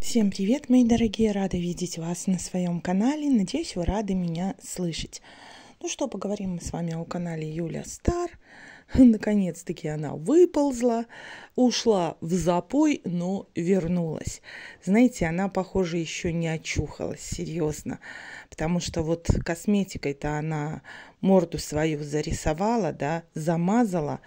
Всем привет, мои дорогие! Рада видеть вас на своем канале. Надеюсь, вы рады меня слышать. Ну что, поговорим мы с вами о канале Юля Стар. Наконец-таки она выползла, ушла в запой, но вернулась. Знаете, она, похоже, еще не очухалась, серьезно. Потому что вот косметикой-то она морду свою зарисовала, да, замазала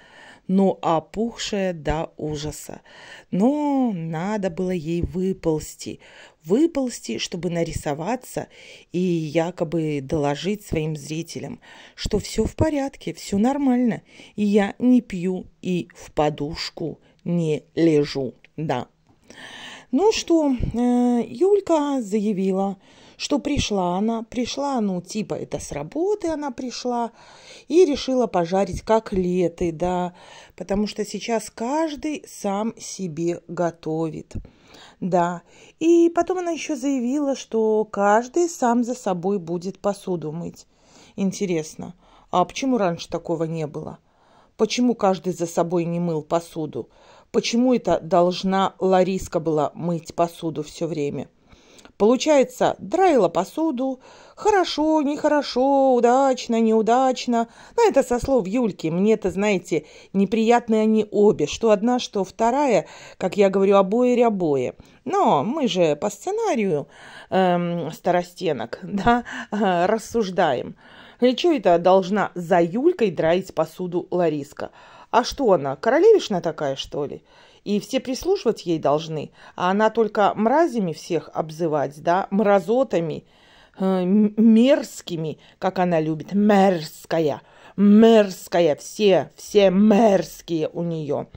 но опухшая до ужаса. Но надо было ей выползти, выползти, чтобы нарисоваться и якобы доложить своим зрителям, что все в порядке, все нормально, и я не пью и в подушку не лежу, да. Ну что, э, Юлька заявила, что пришла она, пришла, ну, типа, это с работы она пришла, и решила пожарить как леты, да, потому что сейчас каждый сам себе готовит. Да, и потом она еще заявила, что каждый сам за собой будет посуду мыть. Интересно, а почему раньше такого не было? Почему каждый за собой не мыл посуду? Почему это должна Лариска была мыть посуду все время? Получается, драила посуду. Хорошо, нехорошо, удачно, неудачно. Но ну, это со слов Юльки. Мне-то, знаете, неприятные они обе. Что одна, что вторая. Как я говорю, обои рябои. Но мы же по сценарию эм, старостенок, да, э, рассуждаем. И что это должна за Юлькой драить посуду Лариска? А что она, королевишна такая, что ли? и все прислушивать ей должны, а она только мразями всех обзывать, да, мразотами, э, мерзкими, как она любит, мерзкая, мерзкая, все, все мерзкие у нее.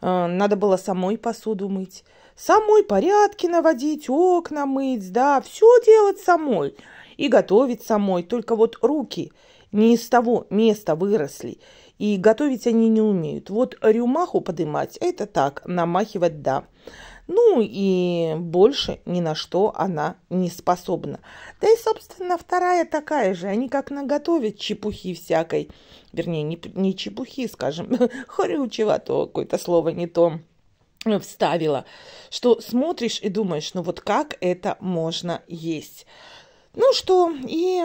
Э, надо было самой посуду мыть, самой порядки наводить, окна мыть, да, все делать самой и готовить самой, только вот руки – не из того места выросли, и готовить они не умеют. Вот рюмаху подымать – это так, намахивать – да. Ну и больше ни на что она не способна. Да и, собственно, вторая такая же. Они как наготовят чепухи всякой. Вернее, не, не чепухи, скажем, хрючево, то какое-то слово не то э, вставила, что смотришь и думаешь, ну вот как это можно есть. Ну что, и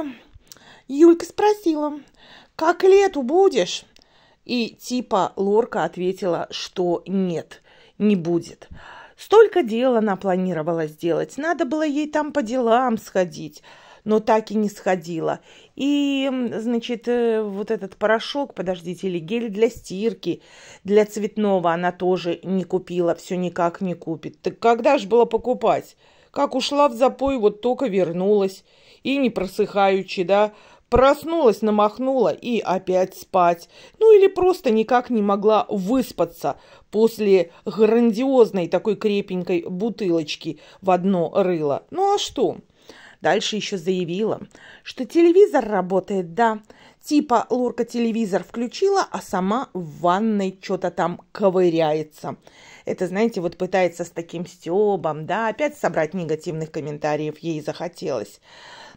Юлька спросила, как лету будешь? И типа Лорка ответила, что нет, не будет. Столько дел она планировала сделать, надо было ей там по делам сходить, но так и не сходила. И, значит, э, вот этот порошок, подождите, или гель для стирки, для цветного она тоже не купила, все никак не купит. Так когда же было покупать? Как ушла в запой, вот только вернулась. И не просыхаючи, да, Проснулась, намахнула и опять спать. Ну или просто никак не могла выспаться после грандиозной такой крепенькой бутылочки в одно рыло. Ну а что? Дальше еще заявила, что телевизор работает, да. Типа Лорка телевизор включила, а сама в ванной что-то там ковыряется. Это, знаете, вот пытается с таким стебом, да, опять собрать негативных комментариев ей захотелось.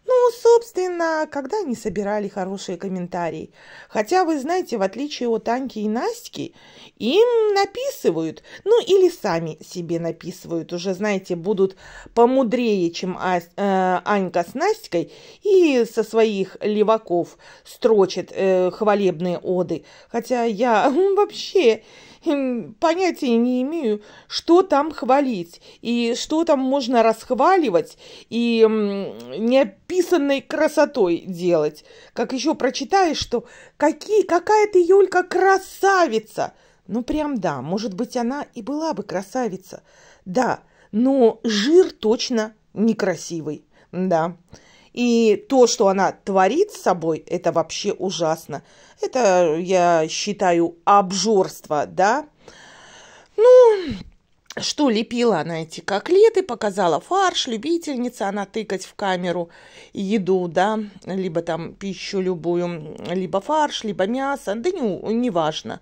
Ну, собственно, когда они собирали хорошие комментарии. Хотя, вы знаете, в отличие от Аньки и Настики, им написывают, ну или сами себе написывают, уже, знаете, будут помудрее, чем а, э, Анька с Настикой, и со своих леваков строят строчит э, хвалебные оды, хотя я вообще понятия не имею, что там хвалить и что там можно расхваливать и неописанной красотой делать. Как еще прочитаешь, что какие, какая ты, Юлька, красавица! Ну, прям да, может быть, она и была бы красавица. Да, но жир точно некрасивый. Да. И то, что она творит с собой, это вообще ужасно. Это, я считаю, обжорство, да. Ну, что лепила она эти коклеты, показала фарш, любительница она тыкать в камеру еду, да, либо там пищу любую, либо фарш, либо мясо, да не, не важно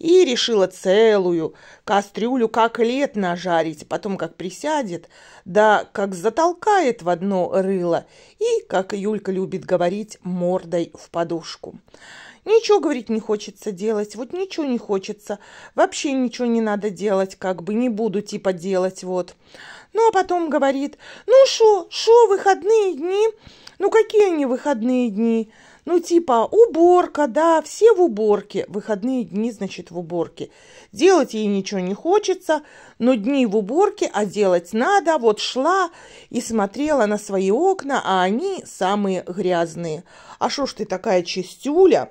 и решила целую кастрюлю как лет нажарить, потом как присядет, да как затолкает в одно рыло и, как Юлька любит говорить, мордой в подушку. Ничего, говорить не хочется делать, вот ничего не хочется, вообще ничего не надо делать, как бы не буду типа делать, вот. Ну, а потом говорит, ну шо, шо, выходные дни? Ну, какие они выходные дни? Ну, типа, уборка, да, все в уборке. Выходные дни, значит, в уборке. Делать ей ничего не хочется, но дни в уборке, а делать надо. Вот шла и смотрела на свои окна, а они самые грязные. А шо ж ты такая чистюля?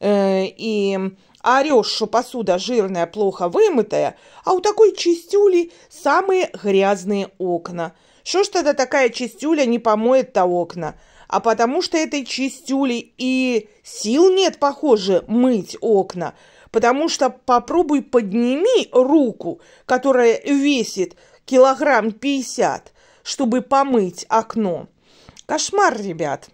Э, и орешь, что посуда жирная, плохо вымытая, а у такой чистюли самые грязные окна. Что ж тогда такая чистюля не помоет-то окна? А потому что этой чистюли и сил нет, похоже, мыть окна. Потому что попробуй подними руку, которая весит килограмм пятьдесят, чтобы помыть окно. Кошмар, ребят.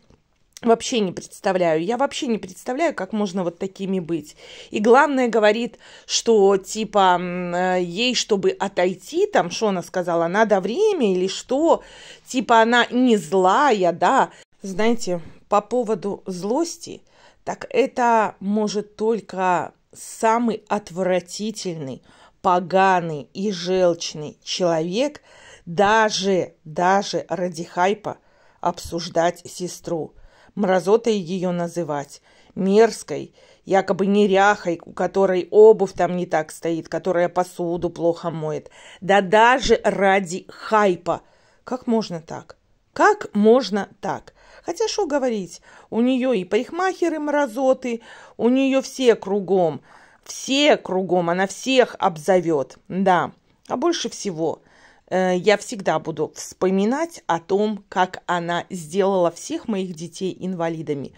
Вообще не представляю. Я вообще не представляю, как можно вот такими быть. И главное говорит, что типа э, ей, чтобы отойти, там, что она сказала, надо время или что. Типа она не злая, да. Знаете, по поводу злости, так это может только самый отвратительный, поганый и желчный человек даже, даже ради хайпа обсуждать сестру – мразотой ее называть, мерзкой, якобы неряхой, у которой обувь там не так стоит, которая посуду плохо моет, да даже ради хайпа. Как можно так? Как можно так? Хотя что говорить, у нее и парикмахеры мразоты, у нее все кругом, все кругом, она всех обзовет, да, а больше всего – Э, я всегда буду вспоминать о том, как она сделала всех моих детей инвалидами.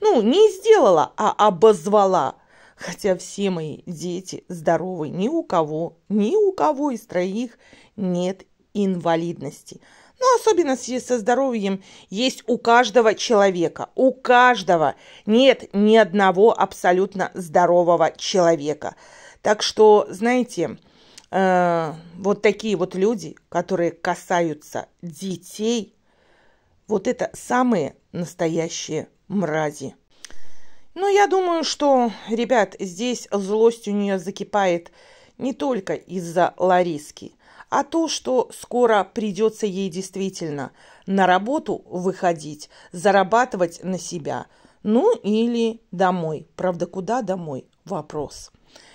Ну, не сделала, а обозвала. Хотя все мои дети здоровы, ни у кого, ни у кого из троих нет инвалидности. Но ну, особенности со здоровьем есть у каждого человека. У каждого нет ни одного абсолютно здорового человека. Так что, знаете, Э, вот такие вот люди, которые касаются детей, вот это самые настоящие мрази. Но ну, я думаю, что, ребят, здесь злость у нее закипает не только из-за Лариски, а то, что скоро придется ей действительно на работу выходить, зарабатывать на себя. Ну или домой. Правда, куда домой? Вопрос.